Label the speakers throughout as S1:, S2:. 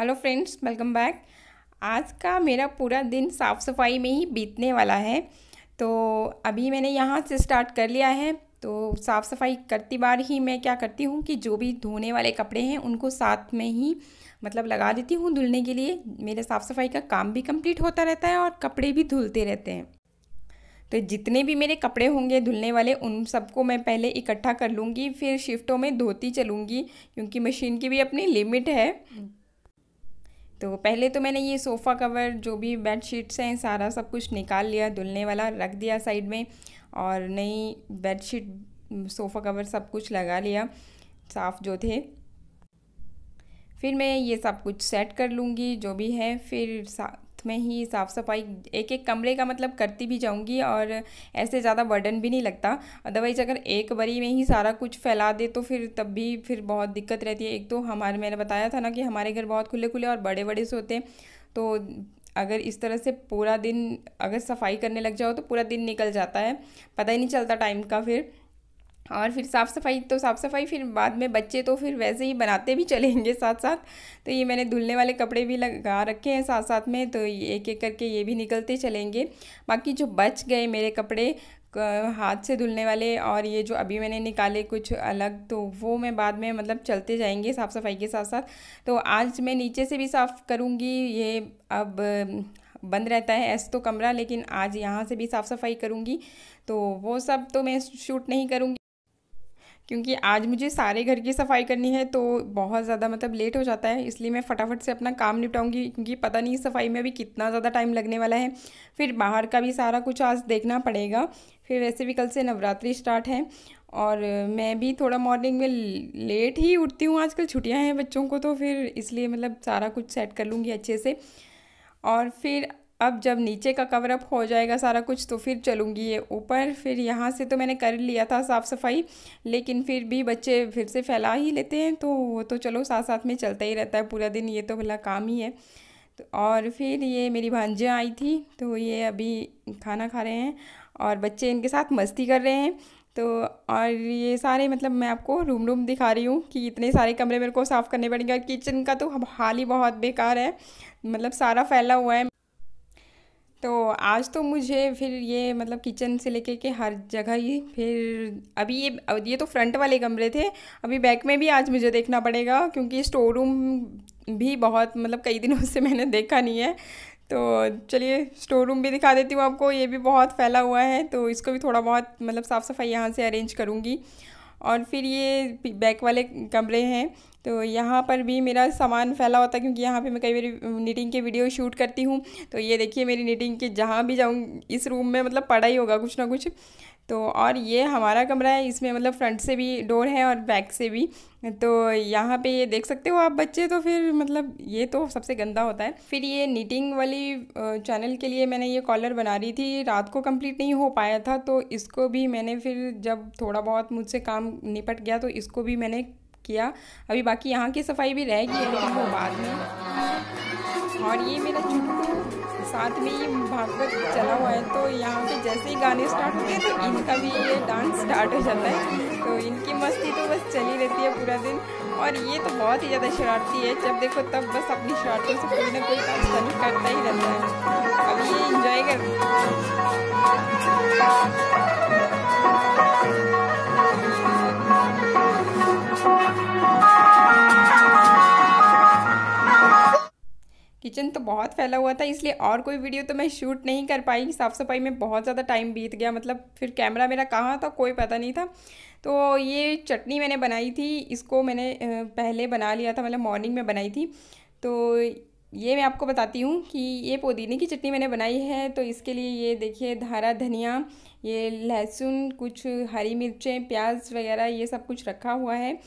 S1: hello friends welcome back आज का मेरा पूरा दिन साफ़ सफाई में ही बीतने वाला है तो अभी मैंने यहाँ से स्टार्ट कर लिया है तो साफ़ सफाई करती बार ही मैं क्या करती हूँ कि जो भी धोने वाले कपड़े हैं उनको साथ में ही मतलब लगा देती हूँ धुलने के लिए मेरे साफ़ सफाई का काम भी कंप्लीट होता रहता है और कपड़े भी धुलते रहते हैं तो जितने भी मेरे कपड़े होंगे धुलने वाले उन सबको मैं पहले इकट्ठा कर लूँगी फिर शिफ्टों में धोती चलूँगी क्योंकि मशीन की भी अपनी लिमिट है तो पहले तो मैंने ये सोफ़ा कवर जो भी बेड शीट्स हैं सारा सब कुछ निकाल लिया धुलने वाला रख दिया साइड में और नई बेड शीट सोफ़ा कवर सब कुछ लगा लिया साफ़ जो थे फिर मैं ये सब कुछ सेट कर लूँगी जो भी है फिर में ही साफ़ सफाई एक एक कमरे का मतलब करती भी जाऊंगी और ऐसे ज़्यादा बर्डन भी नहीं लगता अदरवाइज़ अगर एक बरी में ही सारा कुछ फैला दे तो फिर तब भी फिर बहुत दिक्कत रहती है एक तो हमारे मैंने बताया था ना कि हमारे घर बहुत खुले खुले और बड़े बड़े से होते हैं तो अगर इस तरह से पूरा दिन अगर सफाई करने लग जाओ तो पूरा दिन निकल जाता है पता ही नहीं चलता टाइम का फिर और फिर साफ़ सफाई तो साफ़ सफाई फिर बाद में बच्चे तो फिर वैसे ही बनाते भी चलेंगे साथ साथ तो ये मैंने धुलने वाले कपड़े भी लगा रखे हैं साथ साथ में तो एक एक करके ये भी निकलते चलेंगे बाकी जो बच गए मेरे कपड़े हाथ से धुलने वाले और ये जो अभी मैंने निकाले कुछ अलग तो वो मैं बाद में मतलब चलते जाएंगे साफ़ सफाई के साथ साथ तो आज मैं नीचे से भी साफ़ करूँगी ये अब बंद रहता है ऐसे तो कमरा लेकिन आज यहाँ से भी साफ़ सफाई करूँगी तो वो सब तो मैं शूट नहीं करूँगी क्योंकि आज मुझे सारे घर की सफाई करनी है तो बहुत ज़्यादा मतलब लेट हो जाता है इसलिए मैं फटाफट से अपना काम निपटाऊंगी क्योंकि पता नहीं सफाई में अभी कितना ज़्यादा टाइम लगने वाला है फिर बाहर का भी सारा कुछ आज देखना पड़ेगा फिर वैसे भी कल से नवरात्रि स्टार्ट है और मैं भी थोड़ा मॉर्निंग में लेट ही उठती हूँ आजकल छुट्टियाँ हैं बच्चों को तो फिर इसलिए मतलब सारा कुछ सेट कर लूँगी अच्छे से और फिर अब जब नीचे का कवरअप हो जाएगा सारा कुछ तो फिर चलूँगी ये ऊपर फिर यहाँ से तो मैंने कर लिया था साफ़ सफाई लेकिन फिर भी बच्चे फिर से फैला ही लेते हैं तो वो तो चलो साथ साथ में चलता ही रहता है पूरा दिन ये तो भला काम ही है तो और फिर ये मेरी भांजियाँ आई थी तो ये अभी खाना खा रहे हैं और बच्चे इनके साथ मस्ती कर रहे हैं तो और ये सारे मतलब मैं आपको रूम रूम दिखा रही हूँ कि इतने सारे कमरे मेरे को साफ़ करने पड़ेंगे और किचन का तो हाल ही बहुत बेकार है मतलब सारा फैला हुआ है तो आज तो मुझे फिर ये मतलब किचन से लेके के हर जगह ही फिर अभी ये ये तो फ्रंट वाले कमरे थे अभी बैक में भी आज मुझे देखना पड़ेगा क्योंकि स्टोर रूम भी बहुत मतलब कई दिनों से मैंने देखा नहीं है तो चलिए स्टोर रूम भी दिखा देती हूँ आपको ये भी बहुत फैला हुआ है तो इसको भी थोड़ा बहुत मतलब साफ़ सफाई यहाँ से अरेंज करूँगी और फिर ये बैक वाले कमरे हैं तो यहाँ पर भी मेरा सामान फैला होता है क्योंकि यहाँ पे मैं कई बार नीटिंग के वीडियो शूट करती हूँ तो ये देखिए मेरी नीटिंग के जहाँ भी जाऊँ इस रूम में मतलब पड़ा ही होगा कुछ ना कुछ तो और ये हमारा कमरा है इसमें मतलब फ्रंट से भी डोर है और बैक से भी तो यहाँ पे ये देख सकते हो आप बच्चे तो फिर मतलब ये तो सबसे गंदा होता है फिर ये नीटिंग वाली चैनल के लिए मैंने ये कॉलर बना रही थी रात को कंप्लीट नहीं हो पाया था तो इसको भी मैंने फिर जब थोड़ा बहुत मुझसे काम निपट गया तो इसको भी मैंने किया अभी बाकी यहाँ की सफाई भी रहेगी लेकिन वो बाद में और ये मेरा चुटकू साथ में ये भागवत चला हुआ है तो यहाँ पे जैसे ही गाने स्टार्ट होते हैं तो इनका भी ये डांस स्टार्ट हो जाता है तो इनकी मस्ती तो बस चली रहती है पूरा दिन और ये तो बहुत ही ज़्यादा शरारती है जब देखो तब बस अपनी शरारतों से कोई ना कोई काम करता ही रहता है अब ये इंजॉय कर किचन तो बहुत फैला हुआ था इसलिए और कोई वीडियो तो मैं शूट नहीं कर पाई साफ़ सफाई में बहुत ज़्यादा टाइम बीत गया मतलब फिर कैमरा मेरा कहाँ था कोई पता नहीं था तो ये चटनी मैंने बनाई थी इसको मैंने पहले बना लिया था मतलब मॉर्निंग में बनाई थी तो ये मैं आपको बताती हूँ कि ये पुदीने की चटनी मैंने बनाई है तो इसके लिए ये देखिए धारा धनिया ये लहसुन कुछ हरी मिर्चें प्याज वगैरह ये सब कुछ रखा हुआ है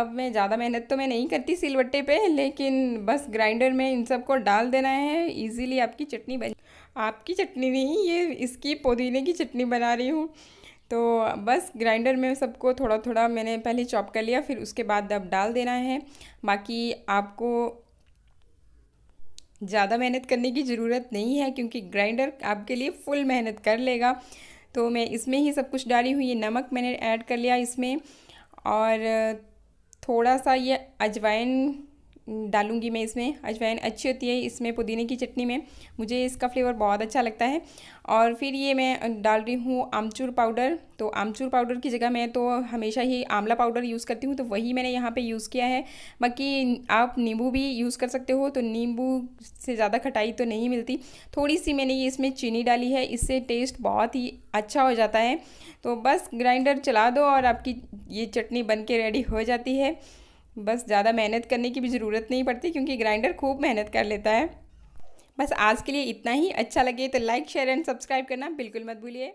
S1: अब मैं ज़्यादा मेहनत तो मैं नहीं करती सिलवट्टे पे लेकिन बस ग्राइंडर में इन सब को डाल देना है इजीली आपकी चटनी बन आपकी चटनी नहीं ये इसकी पुदीने की चटनी बना रही हूँ तो बस ग्राइंडर में सबको थोड़ा थोड़ा मैंने पहले चॉप कर लिया फिर उसके बाद अब डाल देना है बाकी आपको ज़्यादा मेहनत करने की ज़रूरत नहीं है क्योंकि ग्राइंडर आपके लिए फुल मेहनत कर लेगा तो मैं इसमें ही सब कुछ डाली हुई ये नमक मैंने ऐड कर लिया इसमें और थोड़ा सा ये अजवाइन डालूंगी मैं इसमें अजवाइन अच्छी होती है इसमें पुदीने की चटनी में मुझे इसका फ्लेवर बहुत अच्छा लगता है और फिर ये मैं डाल रही हूँ आमचूर पाउडर तो आमचूर पाउडर की जगह मैं तो हमेशा ही आंवला पाउडर यूज़ करती हूँ तो वही मैंने यहाँ पे यूज़ किया है बाकी आप नींबू भी यूज़ कर सकते हो तो नींबू से ज़्यादा खटाई तो नहीं मिलती थोड़ी सी मैंने ये इसमें चीनी डाली है इससे टेस्ट बहुत ही अच्छा हो जाता है तो बस ग्राइंडर चला दो और आपकी ये चटनी बन के रेडी हो जाती है बस ज़्यादा मेहनत करने की भी ज़रूरत नहीं पड़ती क्योंकि ग्राइंडर खूब मेहनत कर लेता है बस आज के लिए इतना ही अच्छा लगे तो लाइक शेयर एंड सब्सक्राइब करना बिल्कुल मत भूलिए